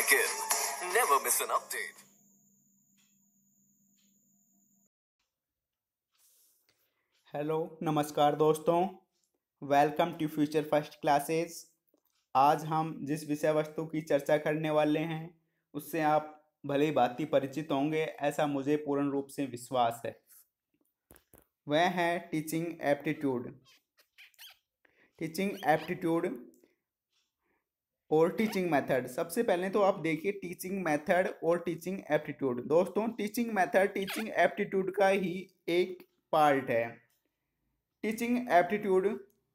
like it. Never miss an update. Hello नमस्कार दोस्तों welcome to future first classes आज हम जिस विषय वस्तु की चर्चा करने वाले हैं उससे आप भले भांति परिचित होंगे ऐसा मुझे पूर्ण रूप से विश्वास है वह है टीचिंग एप्टीट्यूड टीचिंग एप्टीट्यूड और टीचिंग मेथड सबसे पहले तो आप देखिए टीचिंग मेथड और टीचिंग एप्टीट्यूड दोस्तों टीचिंग मेथड टीचिंग एप्टीट्यूड का ही एक पार्ट है टीचिंग एप्टीट्यूड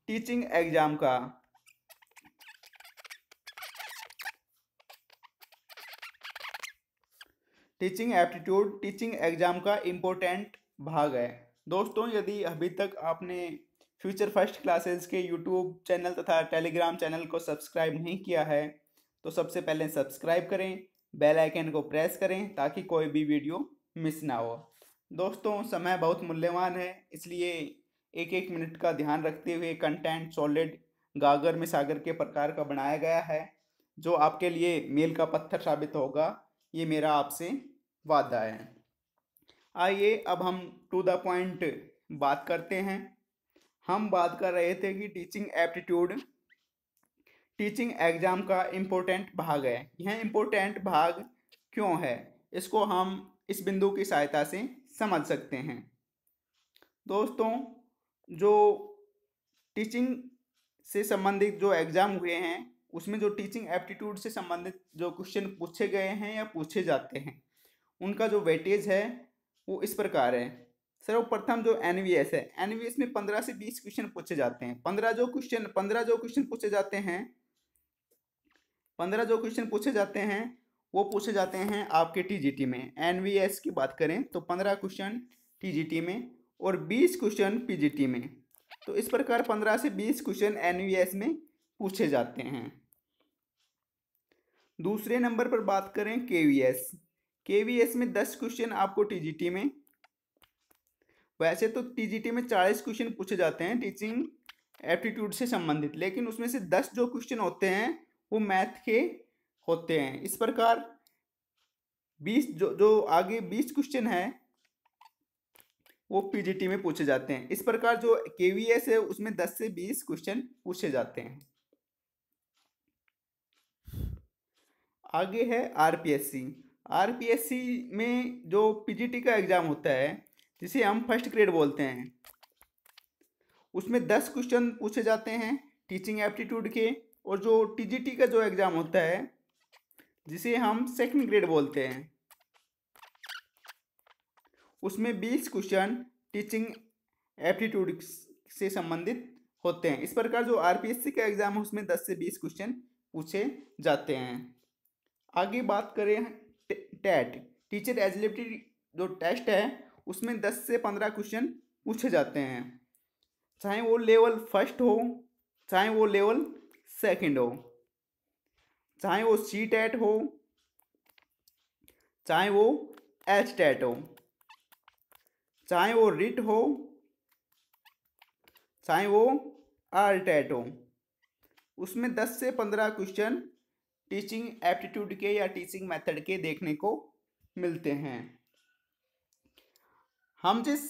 टीचिंग एग्जाम का टीचिंग एप्टीट्यूड टीचिंग एग्जाम का इम्पोर्टेंट भाग है दोस्तों यदि अभी तक आपने फ्यूचर फर्स्ट क्लासेस के यूट्यूब चैनल तथा टेलीग्राम चैनल को सब्सक्राइब नहीं किया है तो सबसे पहले सब्सक्राइब करें बेल आइकन को प्रेस करें ताकि कोई भी वीडियो मिस ना हो दोस्तों समय बहुत मूल्यवान है इसलिए एक एक मिनट का ध्यान रखते हुए कंटेंट सॉलिड गागर में सागर के प्रकार का बनाया गया है जो आपके लिए मेल का पत्थर साबित होगा ये मेरा आपसे वादा है आइए अब हम टू द पॉइंट बात करते हैं हम बात कर रहे थे कि टीचिंग एप्टीट्यूड टीचिंग एग्जाम का इम्पोर्टेंट भाग है यह इम्पोर्टेंट भाग क्यों है इसको हम इस बिंदु की सहायता से समझ सकते हैं दोस्तों जो टीचिंग से संबंधित जो एग्ज़ाम हुए हैं उसमें जो टीचिंग एप्टीट्यूड से संबंधित जो क्वेश्चन पूछे गए हैं या पूछे जाते हैं उनका जो वेटेज है वो इस प्रकार है सर्वप्रथम जो एन है एन में पंद्रह से बीस क्वेश्चन पूछे जाते हैं पंद्रह जो क्वेश्चन पंद्रह जो क्वेश्चन पूछे जाते हैं पंद्रह जो क्वेश्चन पूछे जाते हैं वो पूछे जाते हैं आपके टीजीटी में एनवीएस की बात करें तो पंद्रह क्वेश्चन टीजीटी में और बीस क्वेश्चन पीजीटी में तो इस प्रकार पंद्रह से बीस क्वेश्चन एनवीएस में पूछे जाते हैं दूसरे नंबर पर बात करें केवीएस केवीएस में दस क्वेश्चन आपको टीजीटी में वैसे तो टीजीटी में चालीस क्वेश्चन पूछे जाते हैं टीचिंग एप्टीट्यूड से संबंधित लेकिन उसमें से दस जो क्वेश्चन होते हैं वो मैथ के होते हैं इस प्रकार बीस जो जो आगे बीस क्वेश्चन है वो पीजीटी में पूछे जाते हैं इस प्रकार जो केवीएस है उसमें दस से बीस क्वेश्चन पूछे जाते हैं आगे है आरपीएससी आरपीएससी में जो पीजीटी का एग्ज़ाम होता है जिसे हम फर्स्ट ग्रेड बोलते हैं उसमें दस क्वेश्चन पूछे जाते हैं टीचिंग एप्टीट्यूड के और जो टीजीटी का जो एग्ज़ाम होता है जिसे हम सेकंड ग्रेड बोलते हैं उसमें बीस क्वेश्चन टीचिंग एप्टीट्यूड से संबंधित होते हैं इस प्रकार जो आरपीएससी का एग्ज़ाम है उसमें दस से बीस क्वेश्चन पूछे जाते हैं आगे बात करें टैट टीचर एजिलिटी जो टेस्ट है उसमें दस से पंद्रह क्वेश्चन पूछे जाते हैं चाहे वो लेवल फर्स्ट हो चाहे वो लेवल सेकंड हो चाहे वो सी टैट हो चाहे वो एच टैट हो चाहे वो रिट हो चाहे वो आर टैट हो उसमें दस से पंद्रह क्वेश्चन टीचिंग एप्टीट्यूड के या टीचिंग मेथड के देखने को मिलते हैं हम जिस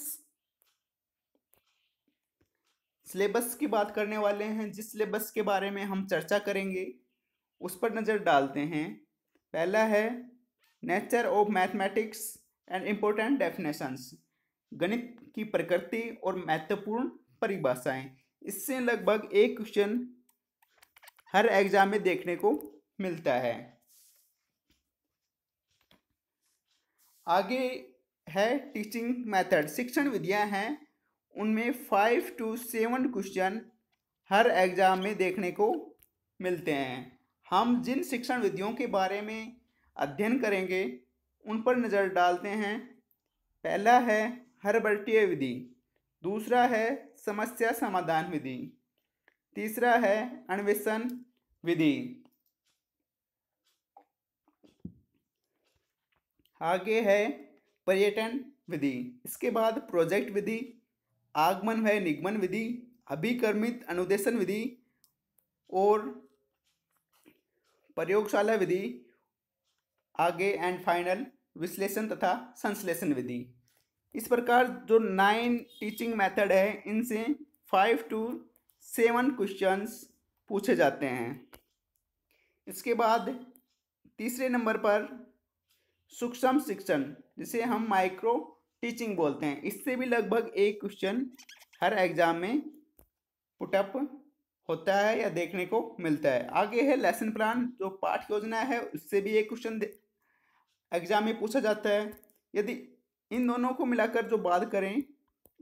सिलेबस की बात करने वाले हैं जिस सिलेबस के बारे में हम चर्चा करेंगे उस पर नज़र डालते हैं पहला है nature of mathematics and important definitions गणित की प्रकृति और महत्वपूर्ण परिभाषाएं इससे लगभग एक क्वेश्चन हर एग्जाम में देखने को मिलता है आगे है टीचिंग मेथड शिक्षण विधियां हैं उनमें फाइव टू सेवन क्वेश्चन हर एग्ज़ाम में देखने को मिलते हैं हम जिन शिक्षण विधियों के बारे में अध्ययन करेंगे उन पर नज़र डालते हैं पहला है हरबर्टीय विधि दूसरा है समस्या समाधान विधि तीसरा है अन्वेषण विधि आगे है पर्यटन विधि इसके बाद प्रोजेक्ट विधि आगमन व निगमन विधि अभिक्रमित अनुदेशन विधि और प्रयोगशाला विधि आगे एंड फाइनल विश्लेषण तथा संश्लेषण विधि इस प्रकार जो नाइन टीचिंग मेथड है इनसे फाइव टू सेवन क्वेश्चंस पूछे जाते हैं इसके बाद तीसरे नंबर पर सूक्ष्म शिक्षण जिसे हम माइक्रो टीचिंग बोलते हैं इससे भी लगभग एक क्वेश्चन हर एग्जाम में पुटअप होता है या देखने को मिलता है आगे है लेसन प्लान जो पाठ योजना है उससे भी एक क्वेश्चन एग्जाम में पूछा जाता है यदि इन दोनों को मिलाकर जो बात करें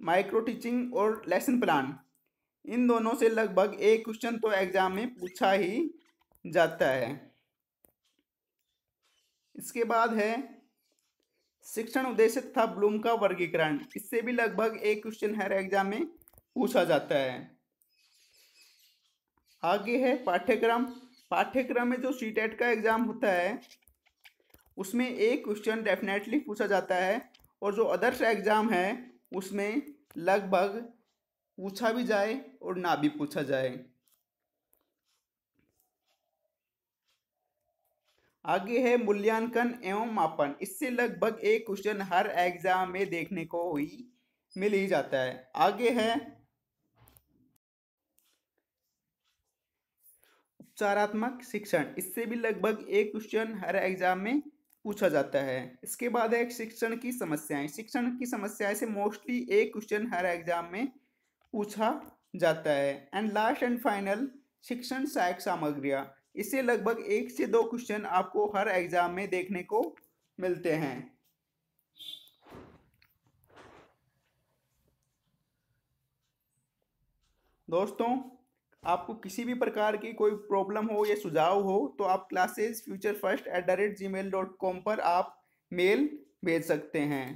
माइक्रो टीचिंग और लेसन प्लान इन दोनों से लगभग एक क्वेश्चन तो एग्जाम में पूछा ही जाता है इसके बाद है शिक्षण उद्देश्य तथा ब्लूम का वर्गीकरण इससे भी लगभग एक क्वेश्चन हर एग्जाम में पूछा जाता है आगे है पाठ्यक्रम पाठ्यक्रम में जो सी टेट का एग्जाम होता है उसमें एक क्वेश्चन डेफिनेटली पूछा जाता है और जो अदर्स एग्जाम है उसमें लगभग पूछा भी जाए और ना भी पूछा जाए आगे है मूल्यांकन एवं मापन इससे लगभग एक क्वेश्चन हर एग्जाम में देखने को ही मिल ही जाता है आगे है उपचारात्मक शिक्षण इससे भी लगभग एक क्वेश्चन हर एग्जाम में पूछा जाता है इसके बाद है शिक्षण की समस्याएं शिक्षण की समस्याएं से मोस्टली एक क्वेश्चन हर एग्जाम में पूछा जाता है एंड लास्ट एंड फाइनल शिक्षण सहायक सामग्रियाँ इससे लगभग एक से दो क्वेश्चन आपको हर एग्जाम में देखने को मिलते हैं दोस्तों आपको किसी भी प्रकार की कोई प्रॉब्लम हो या सुझाव हो तो आप classes future first at the rate gmail dot com पर आप मेल भेज सकते हैं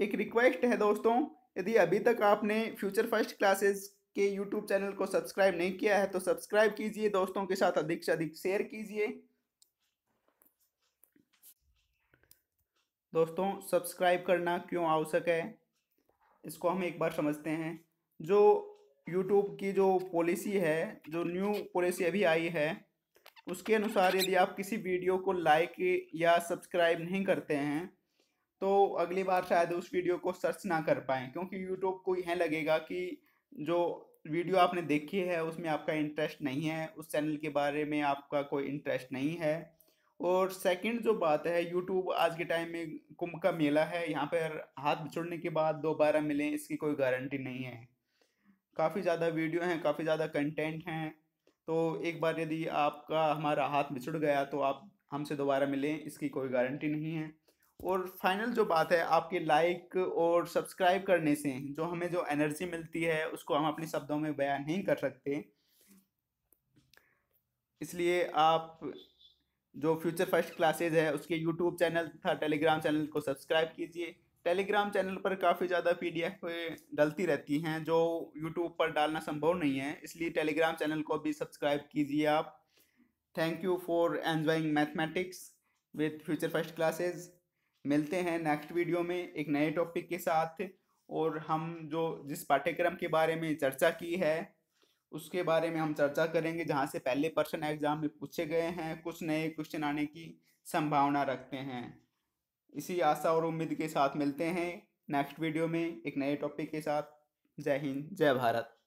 एक रिक्वेस्ट है दोस्तों यदि अभी तक आपने फ्यूचर फर्स्ट क्लासेज के यूट्यूब चैनल को सब्सक्राइब नहीं किया है तो सब्सक्राइब कीजिए दोस्तों के साथ अधिक से अधिक शेयर कीजिए दोस्तों सब्सक्राइब करना क्यों आवश्यक है इसको हम एक बार समझते हैं जो यूट्यूब की जो पॉलिसी है जो न्यू पॉलिसी अभी आई है उसके अनुसार यदि आप किसी वीडियो को लाइक या सब्सक्राइब नहीं करते हैं तो अगली बार शायद उस वीडियो को सर्च ना कर पाएँ क्योंकि यूट्यूब को यह लगेगा कि जो वीडियो आपने देखी है उसमें आपका इंटरेस्ट नहीं है उस चैनल के बारे में आपका कोई इंटरेस्ट नहीं है और सेकंड जो बात है यूट्यूब आज के टाइम में कुंभ का मेला है यहाँ पर हाथ बिछुड़ने के बाद दोबारा मिलें इसकी कोई गारंटी नहीं है काफ़ी ज़्यादा वीडियो हैं काफ़ी ज़्यादा कंटेंट हैं तो एक बार यदि आपका हमारा हाथ बिछुड़ गया तो आप हमसे दोबारा मिलें इसकी कोई गारंटी नहीं है और फाइनल जो बात है आपके लाइक और सब्सक्राइब करने से जो हमें जो एनर्जी मिलती है उसको हम अपने शब्दों में बयान नहीं कर सकते इसलिए आप जो फ्यूचर फर्स्ट क्लासेज है उसके यूट्यूब चैनल तथा टेलीग्राम चैनल को सब्सक्राइब कीजिए टेलीग्राम चैनल पर काफ़ी ज़्यादा पी डी डलती रहती हैं जो यूट्यूब पर डालना संभव नहीं है इसलिए टेलीग्राम चैनल को भी सब्सक्राइब कीजिए आप thank you for enjoying mathematics with future first classes मिलते हैं नेक्स्ट वीडियो में एक नए टॉपिक के साथ और हम जो जिस पाठ्यक्रम के बारे में चर्चा की है उसके बारे में हम चर्चा करेंगे जहाँ से पहले पर्सन एग्जाम में पूछे गए हैं कुछ नए क्वेश्चन आने की संभावना रखते हैं इसी आशा और उम्मीद के साथ मिलते हैं नेक्स्ट वीडियो में एक नए टॉपिक के साथ जय हिंद जय भारत